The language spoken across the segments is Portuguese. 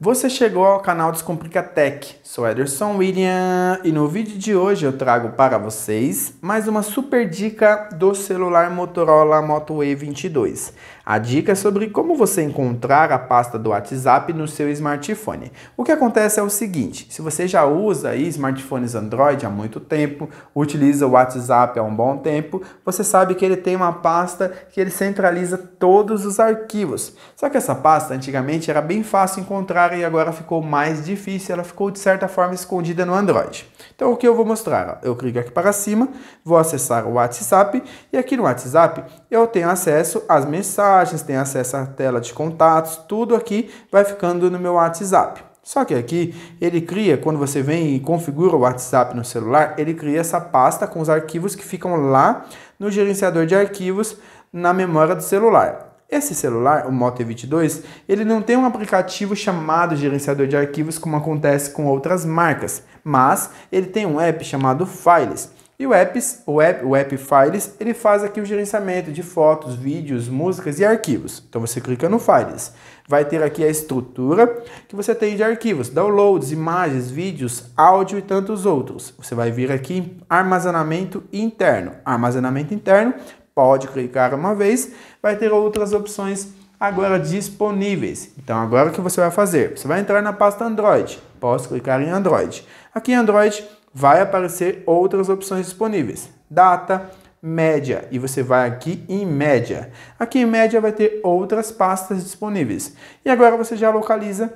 Você chegou ao canal Descomplica Tech, sou Ederson William e no vídeo de hoje eu trago para vocês mais uma super dica do celular Motorola Moto E22. A dica é sobre como você encontrar a pasta do WhatsApp no seu smartphone. O que acontece é o seguinte, se você já usa aí smartphones Android há muito tempo, utiliza o WhatsApp há um bom tempo, você sabe que ele tem uma pasta que ele centraliza todos os arquivos. Só que essa pasta antigamente era bem fácil encontrar e agora ficou mais difícil, ela ficou de certa forma escondida no Android. Então o que eu vou mostrar? Eu clico aqui para cima, vou acessar o WhatsApp e aqui no WhatsApp eu tenho acesso às mensagens, tenho acesso à tela de contatos, tudo aqui vai ficando no meu WhatsApp. Só que aqui ele cria, quando você vem e configura o WhatsApp no celular, ele cria essa pasta com os arquivos que ficam lá no gerenciador de arquivos na memória do celular. Esse celular, o Moto E22, ele não tem um aplicativo chamado gerenciador de arquivos como acontece com outras marcas, mas ele tem um app chamado Files. E o, apps, o, app, o app Files ele faz aqui o gerenciamento de fotos, vídeos, músicas e arquivos. Então você clica no Files. Vai ter aqui a estrutura que você tem de arquivos, downloads, imagens, vídeos, áudio e tantos outros. Você vai vir aqui armazenamento interno. Armazenamento interno pode clicar uma vez, vai ter outras opções agora disponíveis. Então agora o que você vai fazer? Você vai entrar na pasta Android, posso clicar em Android. Aqui em Android vai aparecer outras opções disponíveis, data, média e você vai aqui em média. Aqui em média vai ter outras pastas disponíveis. E agora você já localiza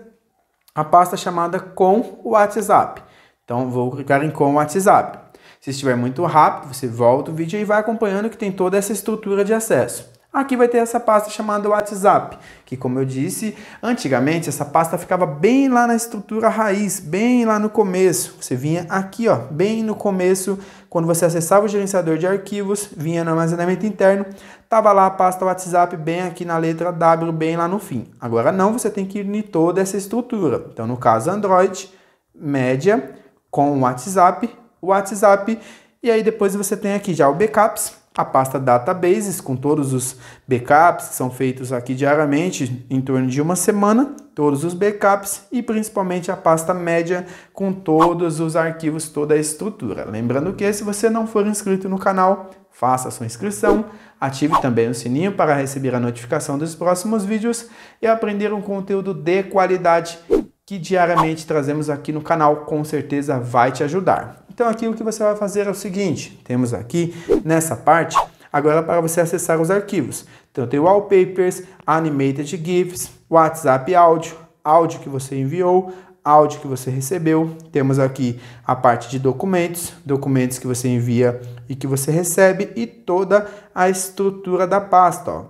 a pasta chamada com o WhatsApp. Então vou clicar em com o WhatsApp. Se estiver muito rápido, você volta o vídeo e vai acompanhando que tem toda essa estrutura de acesso. Aqui vai ter essa pasta chamada WhatsApp, que como eu disse, antigamente essa pasta ficava bem lá na estrutura raiz, bem lá no começo. Você vinha aqui, ó, bem no começo, quando você acessava o gerenciador de arquivos, vinha no armazenamento interno, tava lá a pasta WhatsApp bem aqui na letra W, bem lá no fim. Agora não, você tem que ir em toda essa estrutura. Então no caso Android, média com o WhatsApp, o WhatsApp. E aí depois você tem aqui já o backups, a pasta databases com todos os backups que são feitos aqui diariamente, em torno de uma semana, todos os backups e principalmente a pasta média com todos os arquivos, toda a estrutura. Lembrando que se você não for inscrito no canal, faça sua inscrição, ative também o sininho para receber a notificação dos próximos vídeos e aprender um conteúdo de qualidade que diariamente trazemos aqui no canal, com certeza vai te ajudar. Então aqui o que você vai fazer é o seguinte, temos aqui nessa parte, agora para você acessar os arquivos. Então tem wallpapers, animated GIFs, WhatsApp áudio, áudio que você enviou, áudio que você recebeu. Temos aqui a parte de documentos, documentos que você envia e que você recebe e toda a estrutura da pasta, ó.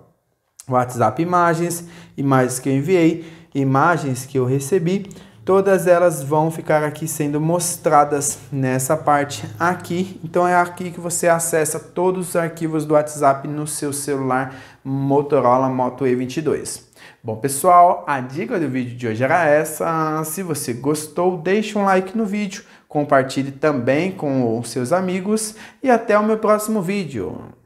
WhatsApp imagens, imagens que eu enviei, imagens que eu recebi, todas elas vão ficar aqui sendo mostradas nessa parte aqui. Então é aqui que você acessa todos os arquivos do WhatsApp no seu celular Motorola Moto E22. Bom pessoal, a dica do vídeo de hoje era essa. Se você gostou, deixe um like no vídeo, compartilhe também com os seus amigos e até o meu próximo vídeo.